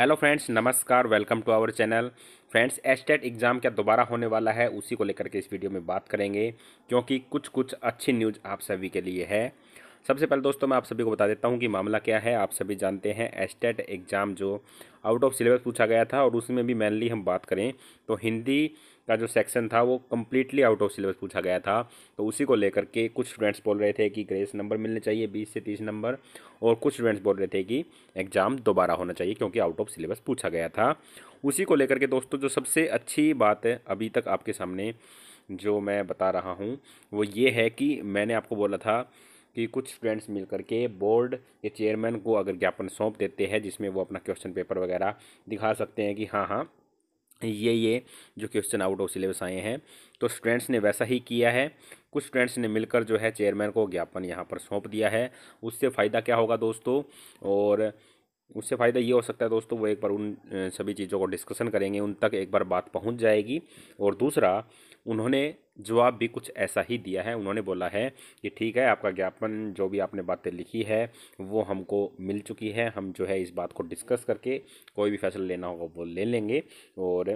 hello friends नमस्कार welcome to our channel friends STET exam क्या दोबारा होने वाला है उसी को लेकर के इस वीडियो में बात करेंगे क्योंकि कुछ कुछ अच्छी न्यूज़ आप सभी के लिए है सबसे पहले दोस्तों मैं आप सभी को बता देता हूं कि मामला क्या है आप सभी जानते हैं एस्टेट एग्ज़ाम जो आउट ऑफ सिलेबस पूछा गया था और उसमें भी मेनली हम बात करें तो हिंदी का जो सेक्शन था वो कम्प्लीटली आउट ऑफ सिलेबस पूछा गया था तो उसी को लेकर के कुछ स्टूडेंट्स बोल रहे थे कि ग्रेस नंबर मिलने चाहिए बीस से तीस नंबर और कुछ स्टूडेंट्स बोल रहे थे कि एग्ज़ाम दोबारा होना चाहिए क्योंकि आउट ऑफ सिलेबस पूछा गया था उसी को लेकर के दोस्तों जो सबसे अच्छी बात है अभी तक आपके सामने जो मैं बता रहा हूँ वो ये है कि मैंने आपको बोला था कि कुछ स्टूडेंट्स मिल करके बोर्ड के चेयरमैन को अगर ज्ञापन सौंप देते हैं जिसमें वो अपना क्वेश्चन पेपर वगैरह दिखा सकते हैं कि हाँ हाँ ये ये जो क्वेश्चन आउट ऑफ सिलेबस आए हैं तो स्टूडेंट्स ने वैसा ही किया है कुछ स्टूडेंट्स ने मिलकर जो है चेयरमैन को ज्ञापन यहाँ पर सौंप दिया है उससे फ़ायदा क्या होगा दोस्तों और उससे फ़ायदा ये हो सकता है दोस्तों वो एक बार उन सभी चीज़ों को डिस्कशन करेंगे उन तक एक बार बात पहुंच जाएगी और दूसरा उन्होंने जवाब भी कुछ ऐसा ही दिया है उन्होंने बोला है कि ठीक है आपका ज्ञापन जो भी आपने बातें लिखी है वो हमको मिल चुकी है हम जो है इस बात को डिस्कस करके कोई भी फैसला लेना होगा वो ले लेंगे और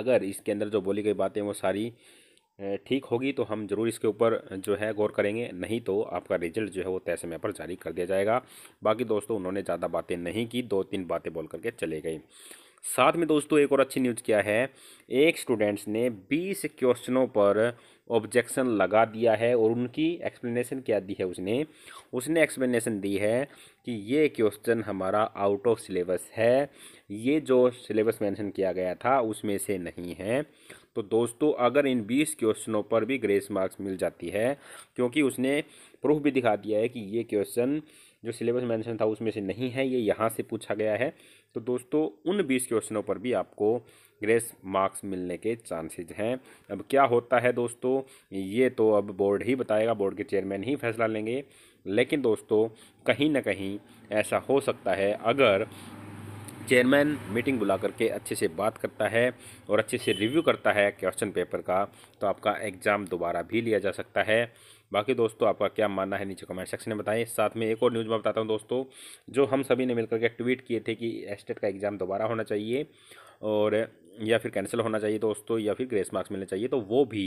अगर इसके अंदर जो बोली गई बातें वो सारी ठीक होगी तो हम ज़रूर इसके ऊपर जो है गौर करेंगे नहीं तो आपका रिजल्ट जो है वो तय समय पर जारी कर दिया जाएगा बाकी दोस्तों उन्होंने ज़्यादा बातें नहीं की दो तीन बातें बोल करके चले गए साथ में दोस्तों एक और अच्छी न्यूज़ क्या है एक स्टूडेंट्स ने बीस क्वेश्चनों पर ऑब्जेक्शन लगा दिया है और उनकी एक्सप्लेनेशन क्या दी है उसने उसने एक्सप्लेनेशन दी है कि ये क्वेश्चन हमारा आउट ऑफ सिलेबस है ये जो सिलेबस मेंशन किया गया था उसमें से नहीं है तो दोस्तों अगर इन बीस क्वेश्चनों पर भी ग्रेस मार्क्स मिल जाती है क्योंकि उसने प्रूफ भी दिखा दिया है कि ये क्वेश्चन जो सिलेबस मेंशन था उसमें से नहीं है ये यहाँ से पूछा गया है तो दोस्तों उन बीस क्वेश्चनों पर भी आपको ग्रेस मार्क्स मिलने के चांसेज हैं अब क्या होता है दोस्तों ये तो अब बोर्ड ही बताएगा बोर्ड के चेयरमैन ही फैसला लेंगे लेकिन दोस्तों कहीं ना कहीं ऐसा हो सकता है अगर चेयरमैन मीटिंग बुला करके अच्छे से बात करता है और अच्छे से रिव्यू करता है क्वेश्चन पेपर का तो आपका एग्ज़ाम दोबारा भी लिया जा सकता है बाकी दोस्तों आपका क्या मानना है नीचे कमेंट सेक्शन में बताएं साथ में एक और न्यूज़ मैं बताता हूं दोस्तों जो हम सभी ने मिलकर के ट्वीट किए थे कि एस्टेट का एग्ज़ाम दोबारा होना चाहिए और या फिर कैंसिल होना चाहिए दोस्तों या फिर ग्रेस मार्क्स मिलने चाहिए तो वो भी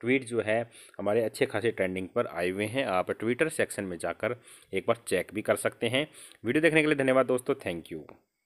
ट्वीट जो है हमारे अच्छे खासे ट्रेंडिंग पर आए हुए हैं आप ट्विटर सेक्शन में जाकर एक बार चेक भी कर सकते हैं वीडियो देखने के लिए धन्यवाद दोस्तों थैंक यू